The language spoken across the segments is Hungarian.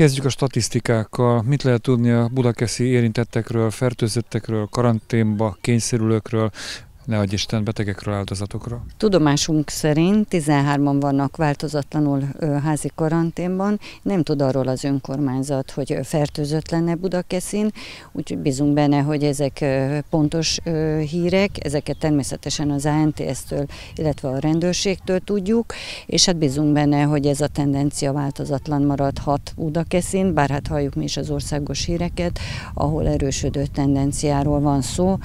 Kezdjük a statisztikákkal. Mit lehet tudni a budakeszi érintettekről, fertőzöttekről, karanténba kényszerülőkről, ne adj Isten betegekről, áldozatokról? Tudomásunk szerint 13-an vannak változatlanul házi karanténban. Nem tud arról az önkormányzat, hogy fertőzött lenne Budakeszin, úgyhogy bízunk benne, hogy ezek pontos hírek, ezeket természetesen az ANTS-től, illetve a rendőrségtől tudjuk, és hát bízunk benne, hogy ez a tendencia változatlan maradhat Budakeszin, bár hát halljuk mi is az országos híreket, ahol erősödő tendenciáról van szó.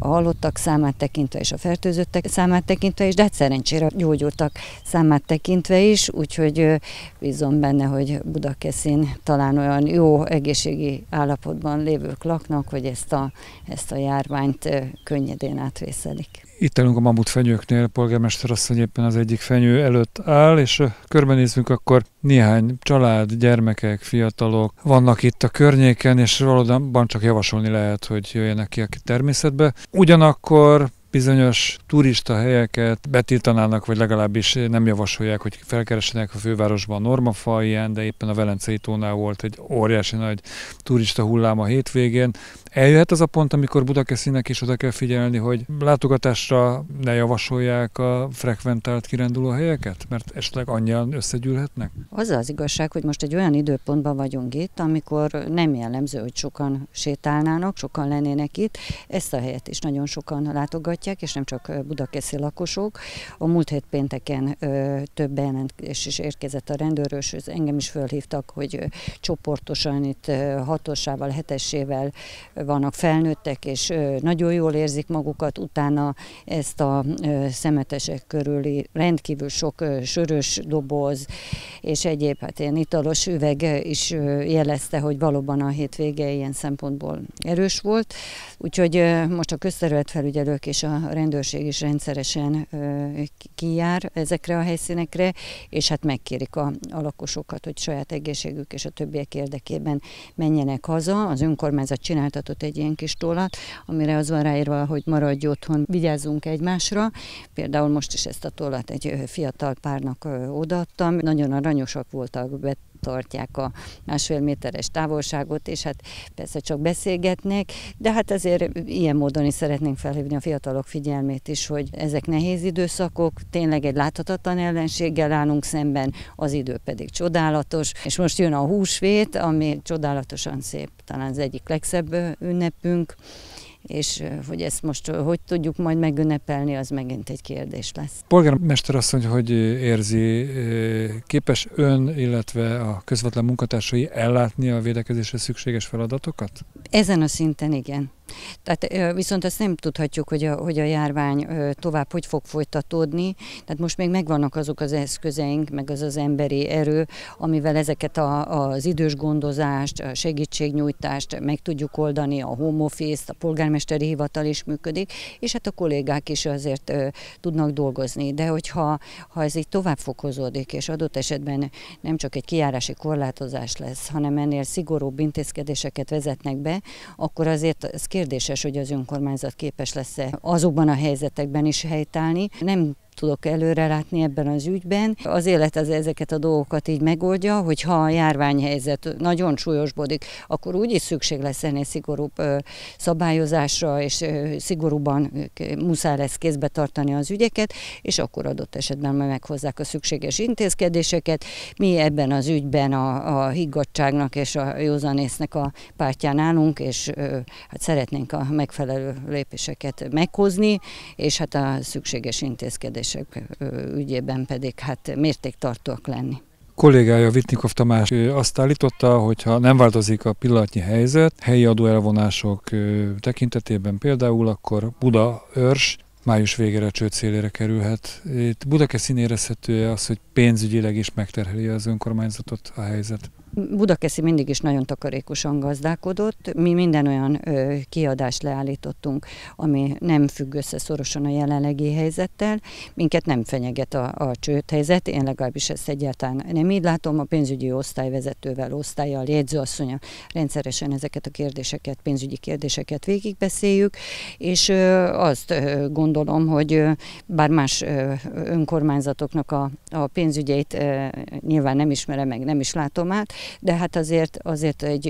A halottak számát tekint tekintve és a fertőzöttek számát tekintve is, de hát szerencsére gyógyultak számát tekintve is, úgyhogy bízom benne, hogy Budakeszin talán olyan jó egészségi állapotban lévők laknak, hogy ezt a, ezt a járványt könnyedén átvészelik. Itt állunk a mamut fenyőknél, a polgármester asszony éppen az egyik fenyő előtt áll, és körbenézünk, akkor néhány család, gyermekek, fiatalok vannak itt a környéken, és valóban csak javasolni lehet, hogy jöjjenek ki a természetbe. Ugyanakkor bizonyos turista helyeket betiltanának, vagy legalábbis nem javasolják, hogy felkeresenek a fővárosban a Normafa ilyen, de éppen a Velencei tónál volt egy óriási nagy turista hullám a hétvégén, Eljöhet az a pont, amikor Budakeszinek is oda kell figyelni, hogy látogatásra ne javasolják a frekventált kiránduló helyeket, mert esetleg annyian összegyűlhetnek? Az az igazság, hogy most egy olyan időpontban vagyunk itt, amikor nem jellemző, hogy sokan sétálnának, sokan lennének itt. Ezt a helyet is nagyon sokan látogatják, és nem csak budakeszi lakosok. A múlt hét pénteken ö, több bejelentés is érkezett a rendőröshöz. Engem is fölhívtak, hogy csoportosan itt hatossával, hetessével vannak felnőttek, és nagyon jól érzik magukat, utána ezt a szemetesek körüli rendkívül sok sörös doboz, és egyéb hát ilyen italos üveg is jelezte, hogy valóban a hétvége ilyen szempontból erős volt. Úgyhogy most a közterületfelügyelők és a rendőrség is rendszeresen kijár ezekre a helyszínekre, és hát megkérik a, a lakosokat, hogy saját egészségük és a többiek érdekében menjenek haza. Az önkormányzat csináltat tollat, egy ilyen kis tollat, amire az van ráírva, hogy maradj otthon, vigyázzunk egymásra. Például most is ezt a tollat egy fiatal párnak odaadtam. Nagyon aranyosak voltak, bet tartják a másfél méteres távolságot, és hát persze csak beszélgetnek, de hát azért ilyen módon is szeretnénk felhívni a fiatalok figyelmét is, hogy ezek nehéz időszakok, tényleg egy láthatatlan ellenséggel állunk szemben, az idő pedig csodálatos, és most jön a húsvét, ami csodálatosan szép, talán az egyik legszebb ünnepünk, és hogy ezt most hogy tudjuk majd megünnepelni, az megint egy kérdés lesz. Polgármester asszony, hogy érzi, képes ön, illetve a közvetlen munkatársai ellátni a védekezésre szükséges feladatokat? Ezen a szinten igen. Tehát viszont azt nem tudhatjuk, hogy a, hogy a járvány tovább hogy fog folytatódni. Tehát most még megvannak azok az eszközeink, meg az az emberi erő, amivel ezeket a, az idős gondozást, a segítségnyújtást meg tudjuk oldani, a home office, a polgármesteri hivatal is működik, és hát a kollégák is azért tudnak dolgozni. De hogyha ha ez így tovább fokozódik, és adott esetben nem csak egy kiárási korlátozás lesz, hanem ennél szigorúbb intézkedéseket vezetnek be, akkor azért ez kérdéses, hogy az önkormányzat képes lesz-e azokban a helyzetekben is helytállni. Nem tudok előrelátni ebben az ügyben. Az élet az ezeket a dolgokat így megoldja, hogy ha a járványhelyzet nagyon súlyosbodik, akkor úgyis szükség lesz ennél szigorúbb szabályozásra, és szigorúban muszáj lesz kézbe tartani az ügyeket, és akkor adott esetben majd meghozzák a szükséges intézkedéseket. Mi ebben az ügyben a, a higgadságnak és a józanésznek a pártján állunk, és hát szeretnénk a megfelelő lépéseket meghozni, és hát a szükséges intézkedés kérdések ügyében pedig hát mértéktartóak lenni. Kollégája Vitnikov Tamás azt állította, hogy ha nem változik a pillanatnyi helyzet, helyi adóelvonások tekintetében például, akkor Buda őrs május végére csőd célére kerülhet. Itt Budakeszin érezhető az, hogy pénzügyileg is megterheli az önkormányzatot a helyzet? Budakeszi mindig is nagyon takarékosan gazdálkodott. Mi minden olyan ö, kiadást leállítottunk, ami nem függ össze szorosan a jelenlegi helyzettel. Minket nem fenyeget a, a csődhelyzet, én legalábbis ezt egyáltalán nem így látom. A pénzügyi osztályvezetővel, osztályjal, jegyzőasszonya rendszeresen ezeket a kérdéseket, pénzügyi kérdéseket végigbeszéljük, és ö, azt ö, gondolom, hogy ö, bár más ö, önkormányzatoknak a, a pénzügyeit ö, nyilván nem ismerem meg, nem is látom át, de hát azért, azért egy,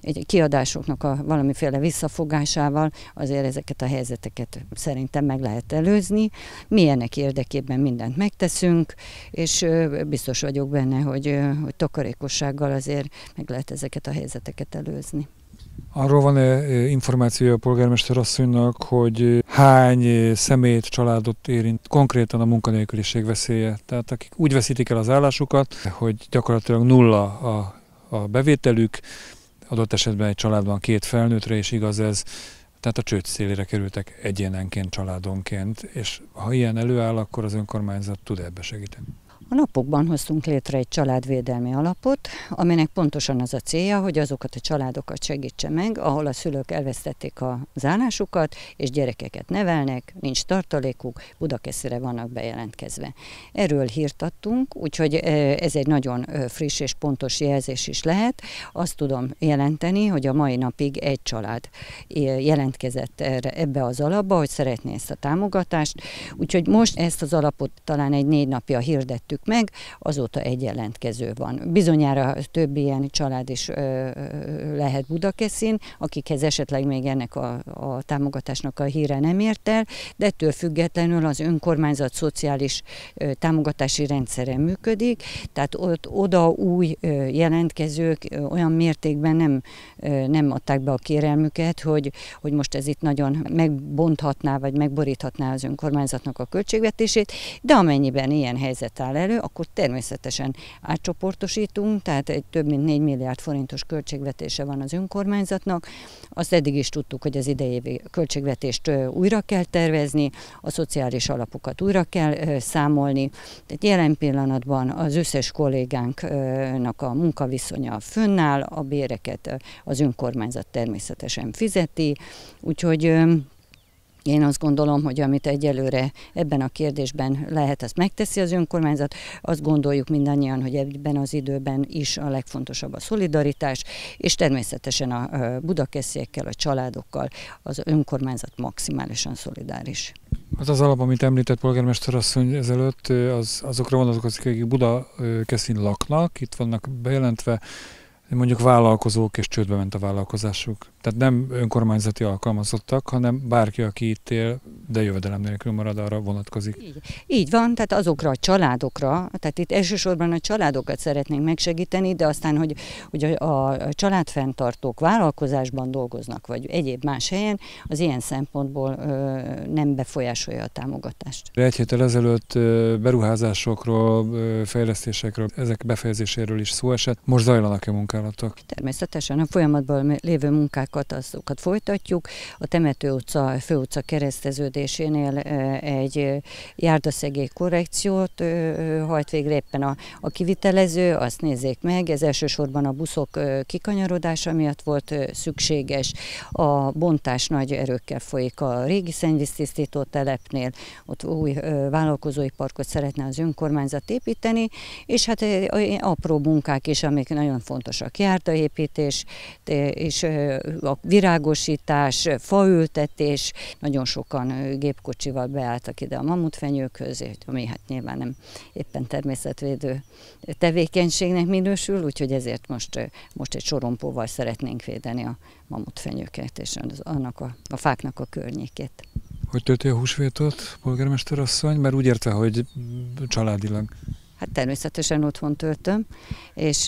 egy kiadásoknak a valamiféle visszafogásával azért ezeket a helyzeteket szerintem meg lehet előzni. Mi ennek érdekében mindent megteszünk, és biztos vagyok benne, hogy, hogy takarékossággal azért meg lehet ezeket a helyzeteket előzni. Arról van-e e, információja a polgármester asszonynak, hogy e, hány e, szemét, családot érint konkrétan a munkanélküliség veszélye? Tehát akik úgy veszítik el az állásukat, hogy gyakorlatilag nulla a, a bevételük, adott esetben egy családban két felnőttre is igaz ez, tehát a csőd szélére kerültek egyénenként, családonként, és ha ilyen előáll, akkor az önkormányzat tud ebbe segíteni. A napokban hoztunk létre egy családvédelmi alapot, aminek pontosan az a célja, hogy azokat a családokat segítse meg, ahol a szülők elvesztették az állásukat, és gyerekeket nevelnek, nincs tartalékuk, Budakeszire vannak bejelentkezve. Erről hírt adtunk, úgyhogy e, ez egy nagyon e, friss és pontos jelzés is lehet. Azt tudom jelenteni, hogy a mai napig egy család e, jelentkezett erre, ebbe az alapba, hogy szeretné ezt a támogatást, úgyhogy most ezt az alapot talán egy négy napja hirdettük hirdetjük meg, azóta egy jelentkező van. Bizonyára több ilyen család is lehet Budakeszin, akikhez esetleg még ennek a, a támogatásnak a híre nem ért el, de ettől függetlenül az önkormányzat szociális támogatási rendszere működik, tehát ott oda új jelentkezők olyan mértékben nem, nem adták be a kérelmüket, hogy, hogy most ez itt nagyon megbonthatná vagy megboríthatná az önkormányzatnak a költségvetését, de amennyiben ilyen helyzet áll elő, elő, akkor természetesen átcsoportosítunk, tehát egy több mint 4 milliárd forintos költségvetése van az önkormányzatnak. Azt eddig is tudtuk, hogy az idei költségvetést újra kell tervezni, a szociális alapokat újra kell számolni. Tehát jelen pillanatban az összes kollégánknak a munkaviszonya fönnáll, a béreket az önkormányzat természetesen fizeti, úgyhogy én azt gondolom, hogy amit egyelőre ebben a kérdésben lehet, azt megteszi az önkormányzat. Azt gondoljuk mindannyian, hogy ebben az időben is a legfontosabb a szolidaritás, és természetesen a budakesziekkel, a családokkal az önkormányzat maximálisan szolidáris. Az az alap, amit említett polgármester asszony ezelőtt, az, azokra vonatkozik, akik Budakeszin laknak, itt vannak bejelentve, mondjuk vállalkozók és csődbe ment a vállalkozásuk. Tehát nem önkormányzati alkalmazottak, hanem bárki, aki itt él, de jövedelem nélkül marad, arra vonatkozik. Így, így van, tehát azokra a családokra, tehát itt elsősorban a családokat szeretnénk megsegíteni, de aztán, hogy, hogy a, a családfenntartók vállalkozásban dolgoznak, vagy egyéb más helyen, az ilyen szempontból ö, nem befolyásolja a támogatást. Egy héttel ezelőtt beruházásokról, fejlesztésekről, ezek befejezéséről is szó esett. Most zajlanak-e munkák? munkálatok? Természetesen a folyamatban lévő munkákat azokat folytatjuk. A Temető utca, fő utca kereszteződésénél egy járdaszegély korrekciót hajt végre éppen a, a kivitelező, azt nézzék meg, ez elsősorban a buszok kikanyarodása miatt volt szükséges, a bontás nagy erőkkel folyik a régi szennyvíztisztító telepnél, ott új vállalkozói parkot szeretne az önkormányzat építeni, és hát apró munkák is, amik nagyon fontosak a járdaépítés és a virágosítás, faültetés. Nagyon sokan gépkocsival beálltak ide a mamutfenyőkhöz, ami hát nyilván nem éppen természetvédő tevékenységnek minősül, úgyhogy ezért most, most egy sorompóval szeretnénk védeni a mamutfenyőket és az, annak a, a fáknak a környékét. Hogy tölti a húsvétot, polgármester asszony? Mert úgy érte, hogy családilag. Hát természetesen otthon töltöm, és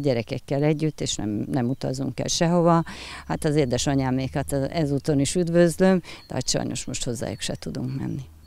gyerekekkel együtt, és nem, nem utazunk el sehova. Hát az édesanyámékat ezúton is üdvözlöm, de hát sajnos most hozzájuk se tudunk menni.